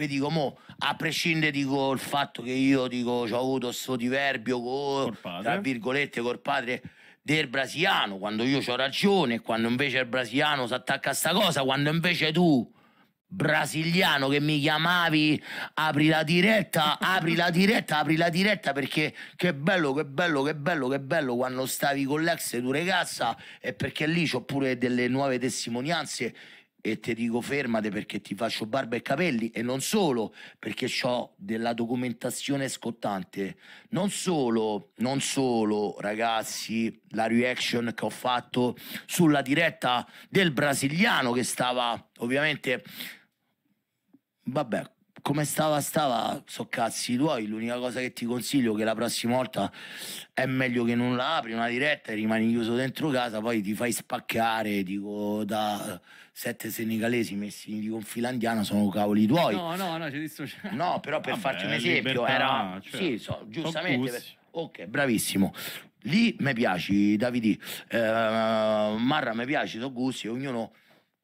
vedi come a prescindere dal fatto che io dico ho avuto questo diverbio con, tra virgolette col padre del brasiliano quando io ho ragione quando invece il brasiliano si attacca a sta cosa quando invece tu brasiliano che mi chiamavi apri la diretta apri la diretta apri la diretta perché che bello che bello che bello che bello quando stavi con l'ex tu ragazza e perché lì c'ho pure delle nuove testimonianze e ti dico fermate perché ti faccio barba e capelli e non solo perché ho della documentazione scottante non solo non solo ragazzi la reaction che ho fatto sulla diretta del brasiliano che stava ovviamente vabbè come stava stava, so cazzi tuoi, l'unica cosa che ti consiglio è che la prossima volta è meglio che non la apri una diretta e rimani chiuso dentro casa, poi ti fai spaccare, dico, da sette senegalesi messi in con filandiana sono cavoli tuoi. No, no, no, ci dissociamo. No, però per Vabbè, farti un esempio, libertà, era... Cioè, sì, so, giustamente... Ok, bravissimo. Lì mi piaci, Davidi. Eh, Marra mi piace, sono gusti, ognuno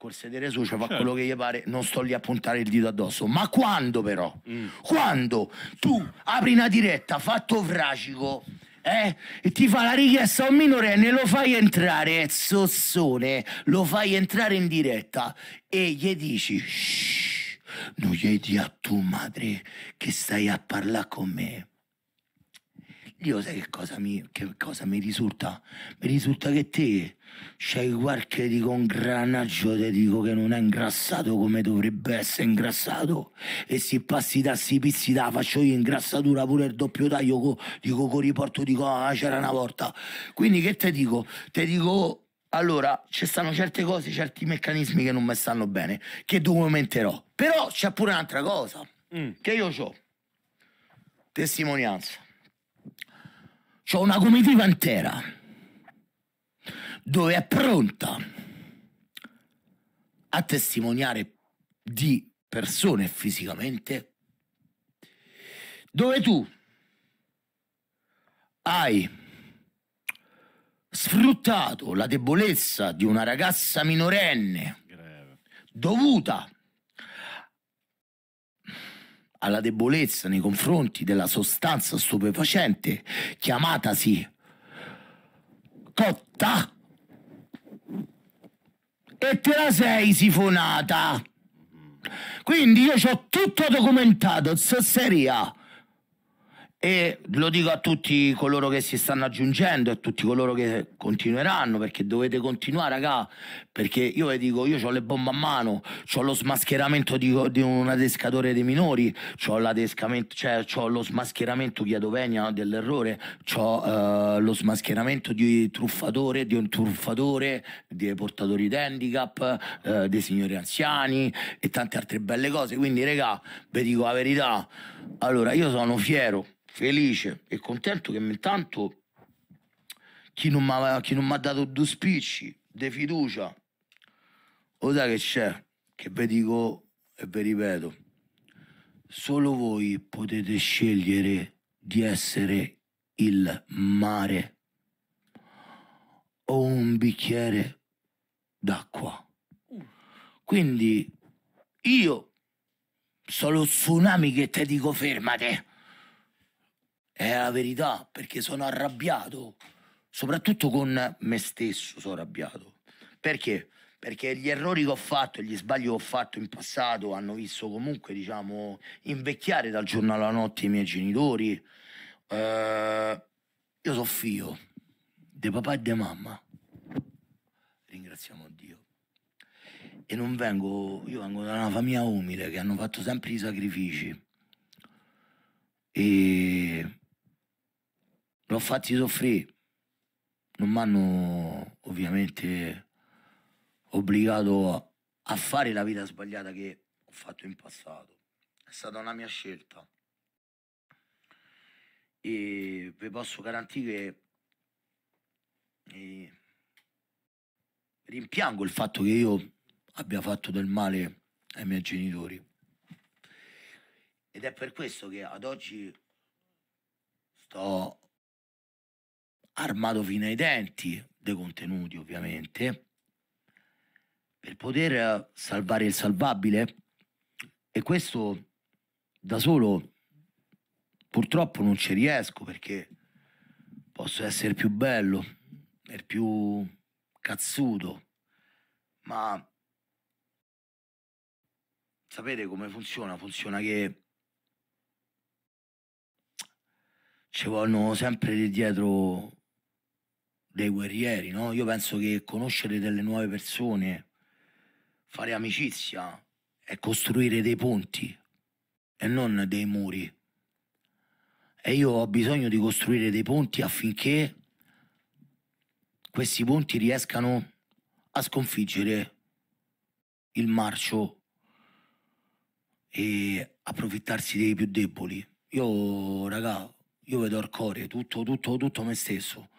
col sedere su, cioè fa certo. quello che gli pare, non sto lì a puntare il dito addosso. Ma quando però? Mm. Quando tu apri una diretta fatto fracico, eh? E ti fa la richiesta a un minorenne, lo fai entrare, zozzone, eh, lo fai entrare in diretta e gli dici shh, non gli di a tua madre che stai a parlare con me. Io sai che cosa, mi, che cosa mi, risulta? Mi risulta che te c'hai qualche dico, ingranaggio, te dico che non è ingrassato come dovrebbe essere ingrassato. E se passi da si pizzi da faccio io ingrassatura pure il doppio taglio, co, dico con riporto, dico ah c'era una volta. Quindi che te dico? Te dico allora, ci stanno certe cose, certi meccanismi che non mi stanno bene, che documenterò. Però c'è pure un'altra cosa, mm. che io ho testimonianza. C'ho una comitiva intera dove è pronta a testimoniare di persone fisicamente, dove tu hai sfruttato la debolezza di una ragazza minorenne Greve. dovuta alla debolezza nei confronti della sostanza stupefacente chiamatasi cotta e te la sei sifonata. Quindi io ho tutto documentato, zosseria e lo dico a tutti coloro che si stanno aggiungendo e a tutti coloro che continueranno perché dovete continuare raga perché io vi dico io ho le bombe a mano ho lo smascheramento di, di un adescatore dei minori ho, cioè, lo smascheramento chiedo venia dell'errore ho eh, lo smascheramento di truffatore di un truffatore dei portatori di handicap eh, dei signori anziani e tante altre belle cose quindi raga vi dico la verità allora io sono fiero felice e contento che intanto chi non mi ha dato due spicci di fiducia, ora che c'è, che vi dico e vi ripeto, solo voi potete scegliere di essere il mare o un bicchiere d'acqua. Quindi io sono lo tsunami che ti dico fermate. È la verità, perché sono arrabbiato, soprattutto con me stesso sono arrabbiato. Perché? Perché gli errori che ho fatto, gli sbagli che ho fatto in passato hanno visto comunque, diciamo, invecchiare dal giorno alla notte i miei genitori. Eh, io sono figlio di papà e di mamma. Ringraziamo Dio. E non vengo, io vengo da una famiglia umile che hanno fatto sempre i sacrifici. E l'ho fatti soffrire. Non mi hanno ovviamente obbligato a fare la vita sbagliata che ho fatto in passato. È stata una mia scelta. E vi posso garantire che rimpiango il fatto che io abbia fatto del male ai miei genitori. Ed è per questo che ad oggi sto armato fino ai denti dei contenuti ovviamente, per poter eh, salvare il salvabile e questo da solo purtroppo non ci riesco perché posso essere più bello, e più cazzuto, ma sapete come funziona? Funziona che ci vogliono sempre di dietro dei guerrieri, no? Io penso che conoscere delle nuove persone, fare amicizia, e costruire dei ponti e non dei muri. E io ho bisogno di costruire dei ponti affinché questi ponti riescano a sconfiggere il marcio e approfittarsi dei più deboli. Io, raga, io vedo al cuore tutto, tutto, tutto me stesso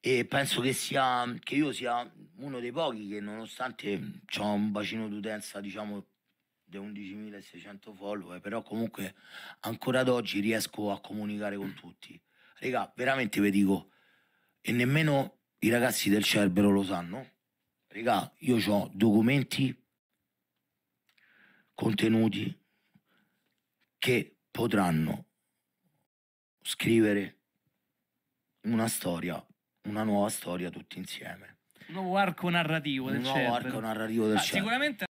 e penso che, sia, che io sia uno dei pochi che nonostante ho un bacino d'utenza diciamo di 11.600 follower, però comunque ancora ad oggi riesco a comunicare con tutti. Raga, veramente vi dico, e nemmeno i ragazzi del Cerbero lo sanno. Raga, io ho documenti, contenuti che potranno scrivere una storia una nuova storia tutti insieme. Un nuovo arco narrativo del un cervello. Un nuovo arco narrativo del ah, cervello. Sicuramente